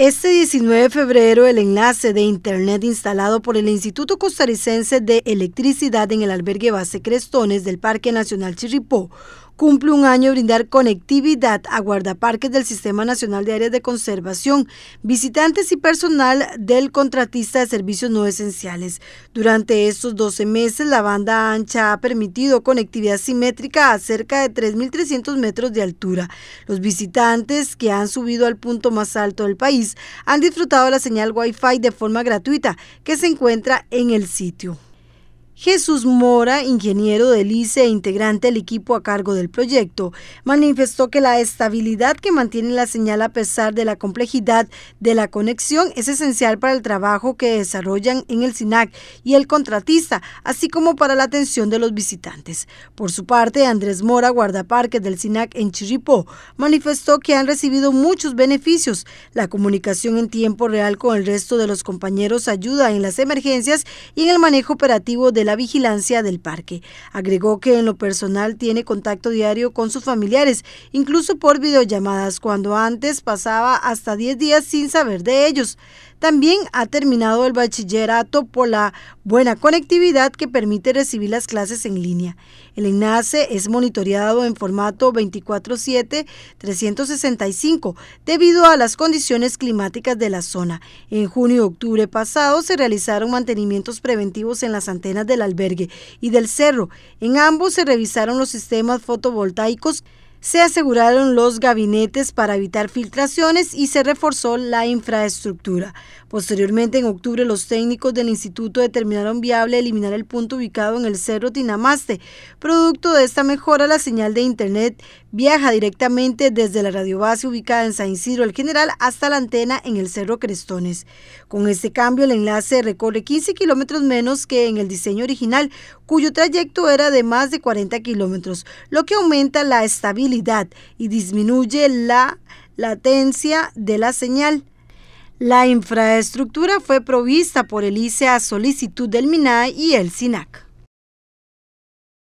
Este 19 de febrero, el enlace de Internet instalado por el Instituto Costarricense de Electricidad en el albergue base Crestones del Parque Nacional Chirripó cumple un año brindar conectividad a guardaparques del Sistema Nacional de Áreas de Conservación, visitantes y personal del contratista de servicios no esenciales. Durante estos 12 meses, la banda ancha ha permitido conectividad simétrica a cerca de 3.300 metros de altura. Los visitantes que han subido al punto más alto del país han disfrutado de la señal Wi-Fi de forma gratuita que se encuentra en el sitio. Jesús Mora, ingeniero del ICE e integrante del equipo a cargo del proyecto, manifestó que la estabilidad que mantiene la señal a pesar de la complejidad de la conexión es esencial para el trabajo que desarrollan en el SINAC y el contratista, así como para la atención de los visitantes. Por su parte, Andrés Mora, guardaparques del SINAC en Chiripó, manifestó que han recibido muchos beneficios. La comunicación en tiempo real con el resto de los compañeros ayuda en las emergencias y en el manejo operativo de la vigilancia del parque. Agregó que en lo personal tiene contacto diario con sus familiares, incluso por videollamadas, cuando antes pasaba hasta 10 días sin saber de ellos. También ha terminado el bachillerato por la buena conectividad que permite recibir las clases en línea. El enlace es monitoreado en formato 24-7-365 debido a las condiciones climáticas de la zona. En junio y octubre pasado se realizaron mantenimientos preventivos en las antenas del albergue y del cerro. En ambos se revisaron los sistemas fotovoltaicos se aseguraron los gabinetes para evitar filtraciones y se reforzó la infraestructura. Posteriormente, en octubre, los técnicos del instituto determinaron viable eliminar el punto ubicado en el Cerro Tinamaste. Producto de esta mejora, la señal de Internet viaja directamente desde la radiobase ubicada en San Isidro el General hasta la antena en el Cerro Crestones. Con este cambio, el enlace recorre 15 kilómetros menos que en el diseño original, cuyo trayecto era de más de 40 kilómetros, lo que aumenta la estabilidad y disminuye la latencia de la señal. La infraestructura fue provista por el ICE a solicitud del MINAE y el SINAC.